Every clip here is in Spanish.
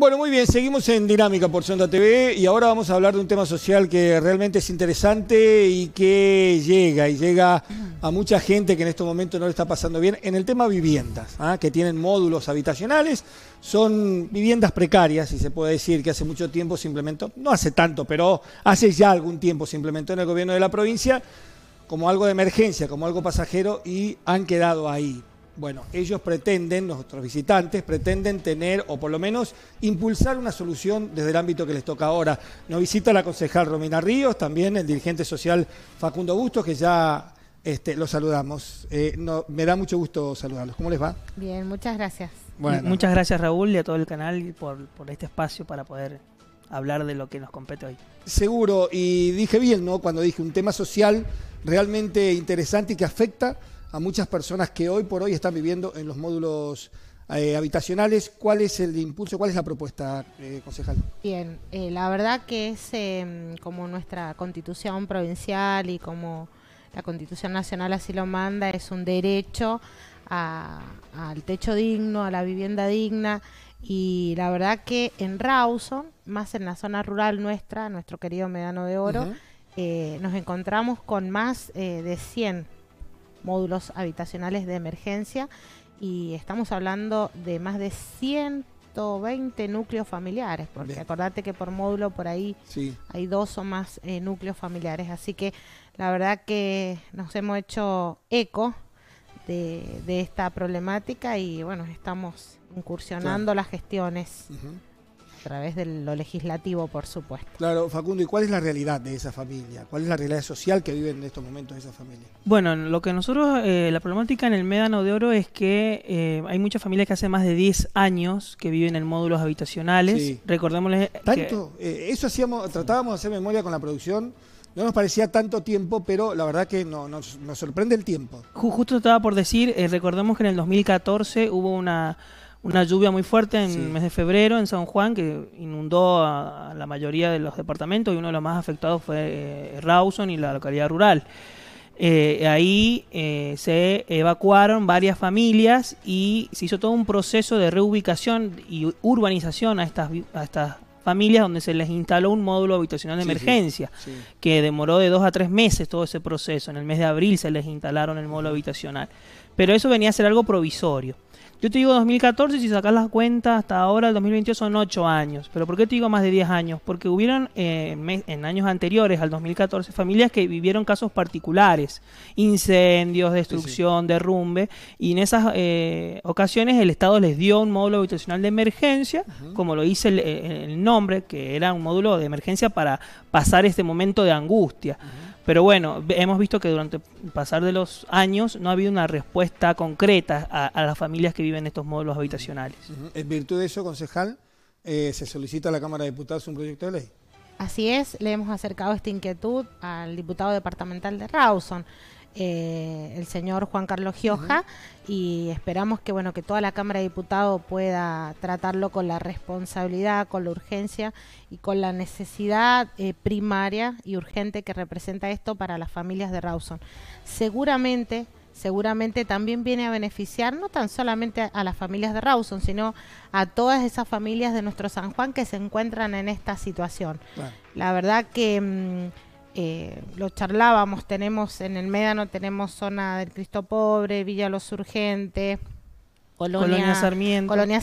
Bueno, muy bien, seguimos en Dinámica por Sonda TV y ahora vamos a hablar de un tema social que realmente es interesante y que llega y llega a mucha gente que en estos momentos no le está pasando bien en el tema viviendas, ¿ah? que tienen módulos habitacionales, son viviendas precarias, si se puede decir, que hace mucho tiempo se implementó, no hace tanto, pero hace ya algún tiempo se implementó en el gobierno de la provincia como algo de emergencia, como algo pasajero y han quedado ahí. Bueno, ellos pretenden, nuestros visitantes, pretenden tener o por lo menos impulsar una solución desde el ámbito que les toca ahora. Nos visita la concejal Romina Ríos, también el dirigente social Facundo Bustos, que ya este, los saludamos. Eh, me da mucho gusto saludarlos. ¿Cómo les va? Bien, muchas gracias. Bueno. Muchas gracias Raúl y a todo el canal por este espacio para poder hablar de lo que nos compete hoy. Seguro, y dije bien, ¿no? Cuando dije un tema social realmente interesante y que afecta a muchas personas que hoy por hoy están viviendo en los módulos eh, habitacionales. ¿Cuál es el impulso, cuál es la propuesta, eh, concejal? Bien, eh, la verdad que es em, como nuestra constitución provincial y como la constitución nacional así lo manda, es un derecho al techo digno, a la vivienda digna. Y la verdad que en Rawson, más en la zona rural nuestra, nuestro querido Medano de Oro, nos encontramos con más de 100 módulos habitacionales de emergencia y estamos hablando de más de 120 núcleos familiares, porque acordate que por módulo por ahí hay dos o más eh, núcleos familiares, así que la verdad que nos hemos hecho eco de, esta problemática y bueno, estamos incursionando las gestiones a través de lo legislativo, por supuesto. Claro, Facundo, ¿y cuál es la realidad de esa familia? ¿Cuál es la realidad social que viven en estos momentos esa familia? Bueno, lo que nosotros, eh, la problemática en el Médano de Oro es que eh, hay muchas familias que hace más de 10 años que viven en módulos habitacionales. Sí. Recordémosles. ¿Tanto? Eh, eso hacíamos, tratábamos de hacer memoria con la producción. No nos parecía tanto tiempo, pero la verdad que no, nos, nos sorprende el tiempo. Justo estaba por decir, eh, recordemos que en el 2014 hubo una una lluvia muy fuerte en el mes de febrero en San Juan que inundó a, la mayoría de los departamentos y uno de los más afectados fue eh, Rawson y la localidad rural. Eh, ahí eh, se evacuaron varias familias y se hizo todo un proceso de reubicación y urbanización a estas, a estas familias donde se les instaló un módulo habitacional de emergencia, que demoró de dos a tres meses todo ese proceso. En el mes de abril se les instalaron el módulo habitacional. Pero eso venía a ser algo provisorio. Yo te digo 2014, si sacas las cuentas hasta ahora, el 2022 son 8 años. Pero ¿por qué te digo más de 10 años? Porque hubieron eh, en años anteriores al 2014 familias que vivieron casos particulares, incendios, destrucción, derrumbe, y en esas eh, ocasiones el Estado les dio un módulo habitacional de emergencia, como lo dice eh, el, nombre, que era un módulo de emergencia para pasar este momento de angustia. Pero bueno, hemos visto que durante el pasar de los años no ha habido una respuesta concreta a, las familias que viven en estos módulos habitacionales. En virtud de eso, concejal, eh, se solicita a la Cámara de Diputados un proyecto de ley. Así es, le hemos acercado esta inquietud al diputado departamental de Rawson. Eh, el señor Juan Carlos Gioja y esperamos que bueno que toda la Cámara de Diputados pueda tratarlo con la responsabilidad, con la urgencia y con la necesidad eh, primaria y urgente que representa esto para las familias de Rawson. Seguramente seguramente también viene a beneficiar no tan solamente a, las familias de Rawson, sino a todas esas familias de nuestro San Juan que se encuentran en esta situación. La verdad que mm, eh, lo charlábamos, tenemos en el Médano, tenemos zona del Cristo Pobre, Villa Los Urgentes, Colonia, Sarmiento. Colonia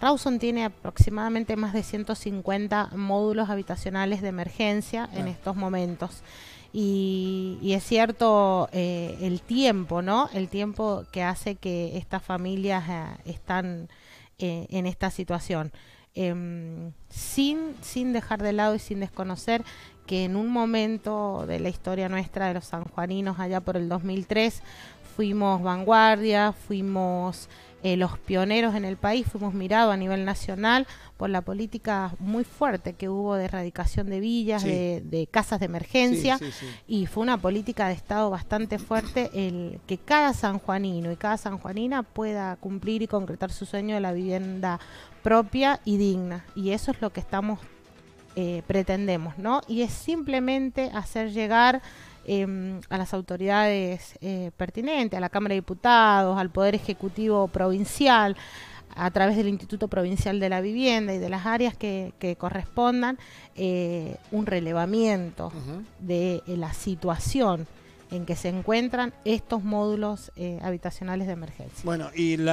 Rawson tiene aproximadamente más de 150 módulos habitacionales de emergencia en estos momentos. Y, es cierto eh, el tiempo, ¿no? El tiempo que hace que estas familias eh, están en esta situación. Em, sin, sin dejar de lado y sin desconocer que en un momento de la historia nuestra de los sanjuaninos, allá por el 2003, fuimos vanguardia, fuimos eh, los pioneros en el país, fuimos mirados a nivel nacional por la política muy fuerte que hubo de erradicación de villas, de, casas de emergencia, y fue una política de Estado bastante fuerte el que cada sanjuanino y cada sanjuanina pueda cumplir y concretar su sueño de la vivienda propia y digna. Y eso es lo que estamos eh, pretendemos, ¿no? Y es simplemente hacer llegar em, a las autoridades eh, pertinentes, a la Cámara de Diputados, al Poder Ejecutivo Provincial, a través del Instituto Provincial de la Vivienda y de las áreas que, correspondan, eh, un relevamiento de la situación en que se encuentran estos módulos habitacionales de emergencia. Bueno, y el,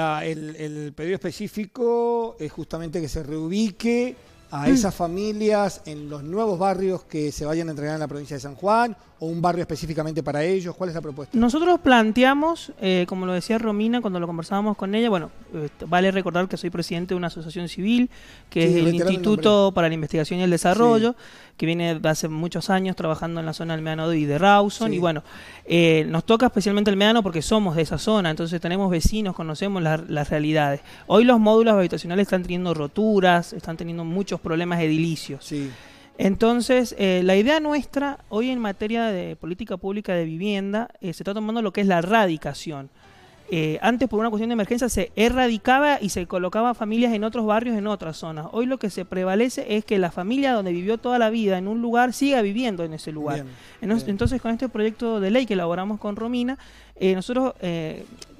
el pedido específico es justamente que se reubique a esas familias en los nuevos barrios que se vayan a entregar en la provincia de San Juan o un barrio específicamente para ellos? ¿Cuál es la propuesta? Nosotros planteamos, eh, como lo decía Romina cuando lo conversábamos con ella, bueno, este, vale recordar que soy presidente de una asociación civil, que es el Instituto para la Investigación y el Desarrollo, que viene de hace muchos años trabajando en la zona del Meano y de Rawson, y bueno, eh, nos toca especialmente el Meano porque somos de esa zona, entonces tenemos vecinos, conocemos las realidades. Hoy los módulos habitacionales están teniendo roturas, están teniendo muchos problemas edilicios. Sí. Entonces, eh, la idea nuestra hoy en materia de política pública de vivienda eh, se está tomando lo que es la erradicación. Eh, antes, por una cuestión de emergencia, se erradicaba y se colocaba familias en otros barrios, en otras zonas. Hoy lo que se prevalece es que la familia donde vivió toda la vida en un lugar siga viviendo en ese lugar. entonces, entonces, con este proyecto de ley que elaboramos con Romina, nosotros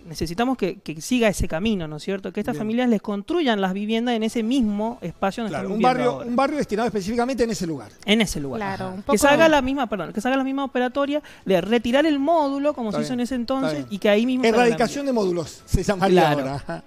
necesitamos que, siga ese camino, ¿no es cierto? Que estas familias les construyan las viviendas en ese mismo espacio. Donde claro, están un barrio, un barrio destinado específicamente en ese lugar. En ese lugar. que se haga la misma, perdón, que se haga la misma operatoria de retirar el módulo como se hizo en ese entonces y que ahí mismo. Erradicación de módulos se llamaría ahora.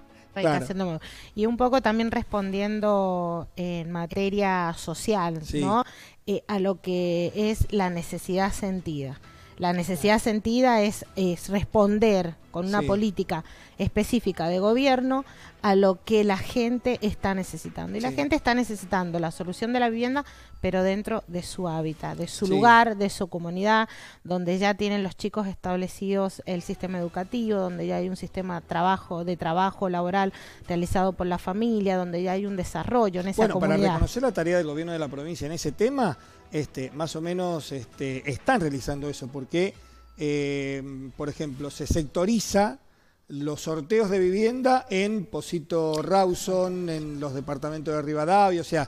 Y un poco también respondiendo en materia social, ¿no? Eh, a lo que es la necesidad sentida. La necesidad sentida es, responder con una política específica de gobierno a lo que la gente está necesitando. Y la gente está necesitando la solución de la vivienda, pero dentro de su hábitat, de su lugar, de su comunidad, donde ya tienen los chicos establecidos el sistema educativo, donde ya hay un sistema de trabajo, de trabajo laboral realizado por la familia, donde ya hay un desarrollo en esa comunidad. Bueno, para reconocer la tarea del gobierno de la provincia en ese tema, este, más o menos este, están realizando eso, porque, eh, por ejemplo, se sectoriza los sorteos de vivienda en Posito Rawson, en los departamentos de Rivadavia, o sea,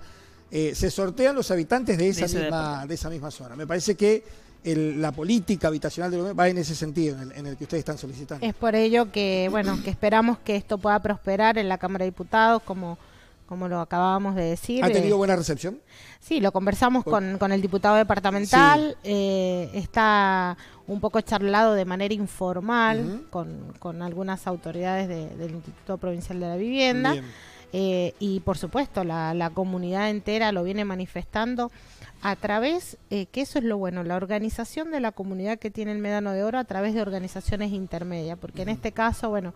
eh, se sortean los habitantes de esa, misma, esa misma zona. Me parece que la política habitacional de va en ese sentido, en el, en el, que ustedes están solicitando. Es por ello que, bueno, que esperamos que esto pueda prosperar en la Cámara de Diputados, como como lo acabábamos de decir. ¿Ha tenido eh, buena recepción? Sí, lo conversamos con, con el diputado departamental, eh, está un poco charlado de manera informal con, con, algunas autoridades del Instituto Provincial de la Vivienda. Eh, y por supuesto, la, la, comunidad entera lo viene manifestando a través, que eso es lo bueno, la organización de la comunidad que tiene el Medano de Oro a través de organizaciones intermedias, porque en este caso, bueno,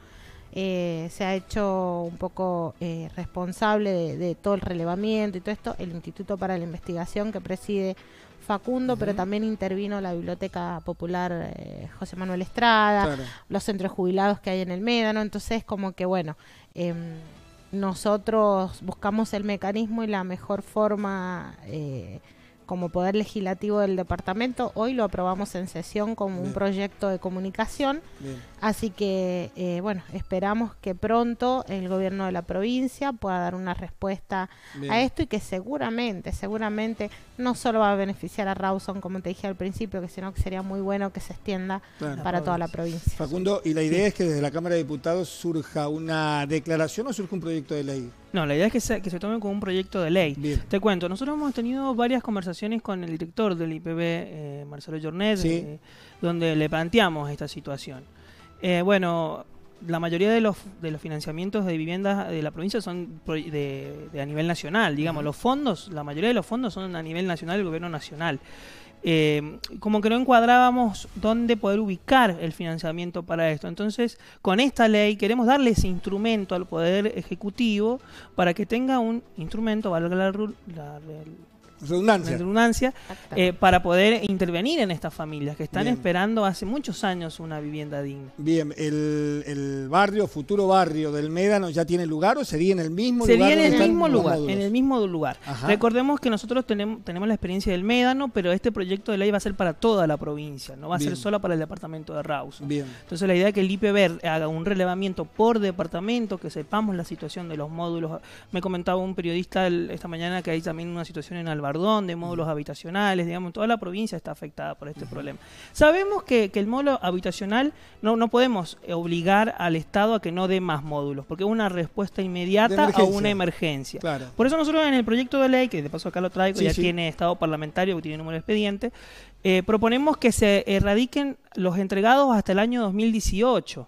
eh, se ha hecho un poco eh, responsable de, todo el relevamiento y todo esto, el Instituto para la Investigación que preside Facundo, pero también intervino la Biblioteca Popular eh, José Manuel Estrada, los centros jubilados que hay en el Médano, entonces como que bueno, em, nosotros buscamos el mecanismo y la mejor forma como Poder Legislativo del Departamento. Hoy lo aprobamos en sesión como un proyecto de comunicación. Así que, eh, bueno, esperamos que pronto el gobierno de la provincia pueda dar una respuesta a esto y que seguramente, seguramente no solo va a beneficiar a Rawson, como te dije al principio, que sino que sería muy bueno que se extienda para toda la provincia. Facundo, y la idea es que desde la Cámara de Diputados surja una declaración o surja un proyecto de ley. No, la idea es que se, tome como un proyecto de ley. Te cuento, nosotros hemos tenido varias conversaciones con el director del IPB, eh, Marcelo Jornet, eh, donde le planteamos esta situación. Eh, bueno, la mayoría de los, de los financiamientos de viviendas de la provincia son de, a nivel nacional, digamos. Los fondos, la mayoría de los fondos son a nivel nacional del gobierno nacional. Eh, como que no encuadrábamos dónde poder ubicar el financiamiento para esto. Entonces, con esta ley queremos darle ese instrumento al Poder Ejecutivo para que tenga un instrumento, valga la, la, la redundancia, redundancia eh, para poder intervenir en estas familias que están esperando hace muchos años una vivienda digna. Bien, el, barrio, futuro barrio del Médano ya tiene lugar o sería en el mismo lugar? Sería en el mismo lugar, en el mismo lugar. Recordemos que nosotros tenemos, tenemos la experiencia del Médano, pero este proyecto de ley va a ser para toda la provincia, no va a ser solo para el departamento de Raus Bien. Entonces la idea es que el IPBER haga un relevamiento por departamento, que sepamos la situación de los módulos. Me comentaba un periodista esta mañana que hay también una situación en Albar de módulos habitacionales, digamos, toda la provincia está afectada por este problema. Sabemos que, el módulo habitacional no, no podemos obligar al Estado a que no dé más módulos, porque es una respuesta inmediata a una emergencia. Por eso nosotros en el proyecto de ley, que de paso acá lo traigo, ya tiene Estado parlamentario, que tiene número de expediente, eh, proponemos que se erradiquen los entregados hasta el año 2018.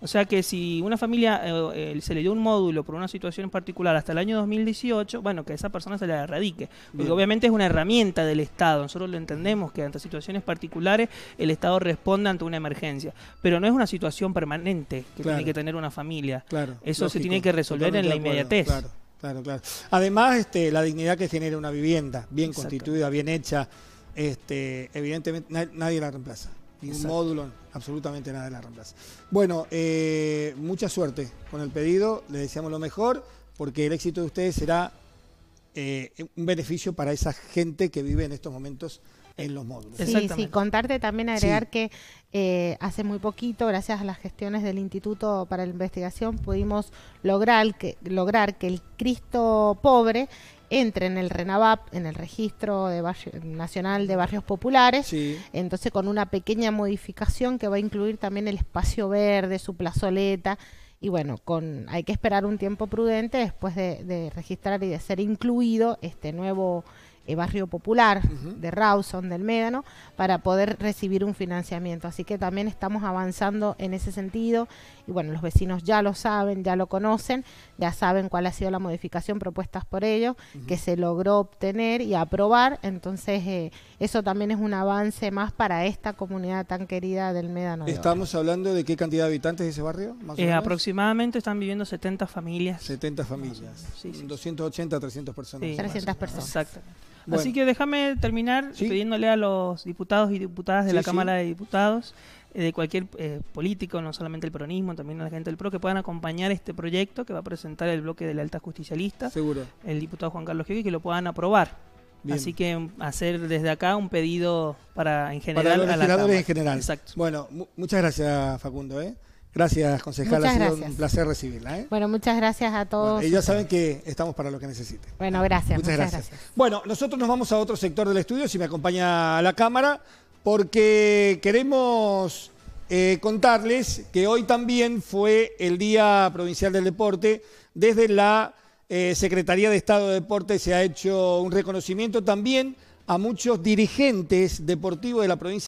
O sea que si una familia eh, eh, se le dio un módulo por una situación en particular hasta el año 2018, bueno, que esa persona se la erradique. Porque obviamente es una herramienta del Estado. Nosotros lo entendemos que ante situaciones particulares el Estado responde ante una emergencia. Pero no es una situación permanente que tiene que tener una familia. Eso se tiene que resolver en la inmediatez. Claro, claro, claro. Además, este, la dignidad que genera una vivienda bien constituida, bien hecha, este, evidentemente nadie la reemplaza. Ningún un módulo absolutamente nada de las Ramblas. Bueno, eh, mucha suerte con el pedido, le deseamos lo mejor, porque el éxito de ustedes será eh, un beneficio para esa gente que vive en estos momentos en los módulos. Sí, sí, contarte también, agregar que eh, hace muy poquito, gracias a las gestiones del Instituto para la Investigación, pudimos lograr que, lograr que el Cristo pobre entre en el RENAVAP, en el Registro de Nacional de Barrios Populares, entonces con una pequeña modificación que va a incluir también el espacio verde, su plazoleta, y bueno, con, hay que esperar un tiempo prudente después de, registrar y de ser incluido este nuevo eh, barrio popular de Rawson, del Médano, para poder recibir un financiamiento. Así que también estamos avanzando en ese sentido y bueno, los vecinos ya lo saben, ya lo conocen, ya saben cuál ha sido la modificación propuesta por ellos, que se logró obtener y aprobar, entonces eh, eso también es un avance más para esta comunidad tan querida del Medano. ¿Estamos hablando de qué cantidad de habitantes de ese barrio? Eh, aproximadamente están viviendo 70 familias. 70 familias, sí, sí. 280, 300 personas. Sí. 300 personas. Exactamente. Así que déjame terminar pidiéndole a los diputados y diputadas de la Cámara de Diputados, eh, de cualquier eh, político, no solamente el peronismo, también a la gente del PRO, que puedan acompañar este proyecto que va a presentar el bloque de la alta justicialista, Seguro. el diputado Juan Carlos y que lo puedan aprobar. Así que mm, hacer desde acá un pedido para en general a la en general. Exacto. Bueno, muchas gracias Facundo. ¿eh? Gracias, concejal. ha sido un placer recibirla. ¿eh? Bueno, muchas gracias a todos. y ya saben que estamos para lo que necesiten. Bueno, gracias. Muchas, gracias. Bueno, nosotros nos vamos a otro sector del estudio, si me acompaña la cámara, porque queremos eh, contarles que hoy también fue el Día Provincial del Deporte. Desde la eh, Secretaría de Estado de Deporte se ha hecho un reconocimiento también a muchos dirigentes deportivos de la provincia.